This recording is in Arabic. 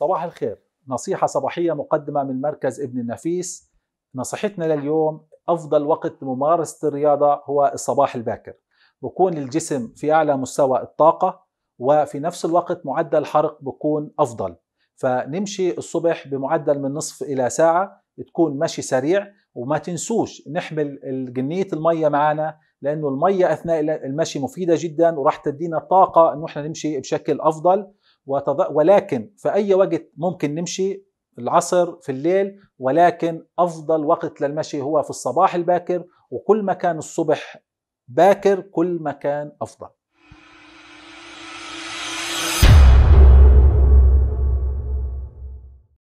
صباح الخير نصيحة صباحية مقدمة من مركز ابن النفيس نصيحتنا لليوم أفضل وقت لممارسة الرياضة هو الصباح الباكر بكون الجسم في أعلى مستوى الطاقة وفي نفس الوقت معدل الحرق بكون أفضل فنمشي الصبح بمعدل من نصف إلى ساعة تكون مشي سريع وما تنسوش نحمل جنية المية معانا لأنه المية أثناء المشي مفيدة جدا وراح تدينا طاقة أنه احنا نمشي بشكل أفضل وتض... ولكن في أي وقت ممكن نمشي العصر في الليل ولكن أفضل وقت للمشي هو في الصباح الباكر وكل ما كان الصبح باكر كل ما كان أفضل